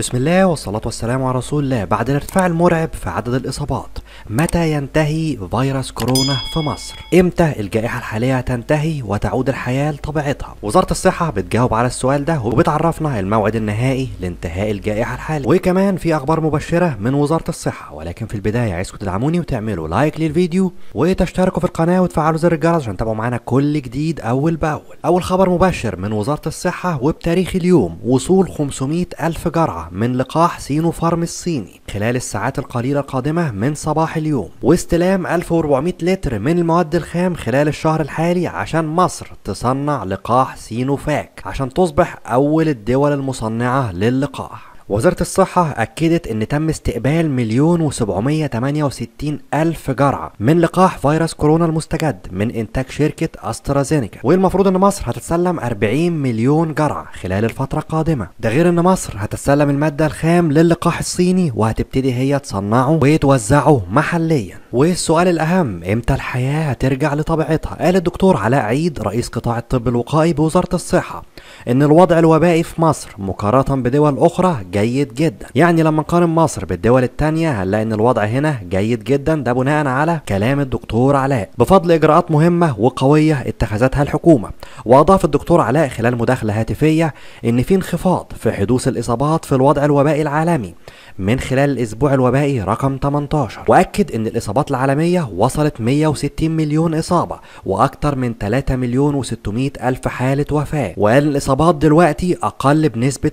بسم الله والصلاة والسلام على رسول الله بعد الارتفاع المرعب في عدد الإصابات متى ينتهي فيروس كورونا في مصر؟ امتى الجائحة الحالية تنتهي وتعود الحياة لطبيعتها؟ وزارة الصحة بتجاوب على السؤال ده وبتعرفنا الموعد النهائي لانتهاء الجائحة الحالية وكمان في أخبار مبشرة من وزارة الصحة ولكن في البداية عايزكم تدعموني وتعملوا لايك للفيديو وتشتركوا في القناة وتفعلوا زر الجرس عشان تتابعوا معانا كل جديد أول بأول. أول خبر مبشر من وزارة الصحة وبتاريخ اليوم وصول 500 ألف جرعة من لقاح سينوفارم الصيني خلال الساعات القليلة القادمة من صباح اليوم واستلام 1400 لتر من المواد الخام خلال الشهر الحالي عشان مصر تصنع لقاح سينوفاك عشان تصبح أول الدول المصنعة للقاح وزارة الصحة أكدت أن تم استقبال مليون وسبعمية تمانية وستين ألف جرعة من لقاح فيروس كورونا المستجد من إنتاج شركة أسترازينيكا والمفروض أن مصر هتتسلم 40 مليون جرعة خلال الفترة القادمة ده غير أن مصر هتتسلم المادة الخام للقاح الصيني وهتبتدي هي تصنعه ويتوزعه محلياً والسؤال الأهم إمتى الحياة هترجع لطبيعتها؟ قال الدكتور علاء عيد رئيس قطاع الطب الوقائي بوزارة الصحة إن الوضع الوبائي في مصر مقارنة بدول أخرى جيد جدا، يعني لما نقارن مصر بالدول التانية هنلاقي إن الوضع هنا جيد جدا ده بناء على كلام الدكتور علاء بفضل إجراءات مهمة وقوية اتخذتها الحكومة، وأضاف الدكتور علاء خلال مداخلة هاتفية إن في انخفاض في حدوث الإصابات في الوضع الوبائي العالمي من خلال الأسبوع الوبائي رقم 18 وأكد إن الإصابات الإصابات العالمية وصلت 160 مليون إصابة وأكثر من 3 مليون و 600 ألف حالة وفاة وقال الإصابات دلوقتي أقل بنسبة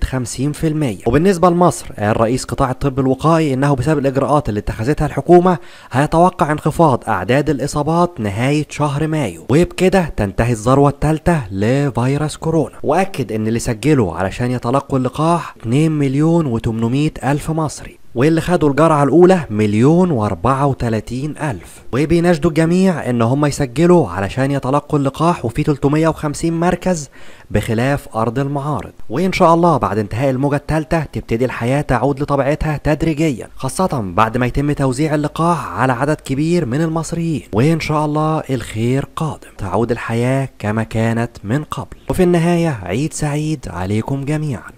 50% وبالنسبة لمصر قال رئيس قطاع الطب الوقائي إنه بسبب الإجراءات اللي اتخذتها الحكومة هيتوقع انخفاض أعداد الإصابات نهاية شهر مايو وبكده تنتهي الذروة الثالثة لفيروس كورونا وأكد إن اللي سجلوا علشان يتلقوا اللقاح 2 مليون و 800 ألف مصري واللي خدوا الجرعة الأولى مليون وأربعة وتلاتين ألف وبيناشدوا الجميع إن هم يسجلوا علشان يتلقوا اللقاح وفي 350 مركز بخلاف أرض المعارض وإن شاء الله بعد انتهاء الموجة الثالثة تبتدي الحياة تعود لطبيعتها تدريجيا خاصة بعد ما يتم توزيع اللقاح على عدد كبير من المصريين وإن شاء الله الخير قادم تعود الحياة كما كانت من قبل وفي النهاية عيد سعيد عليكم جميعا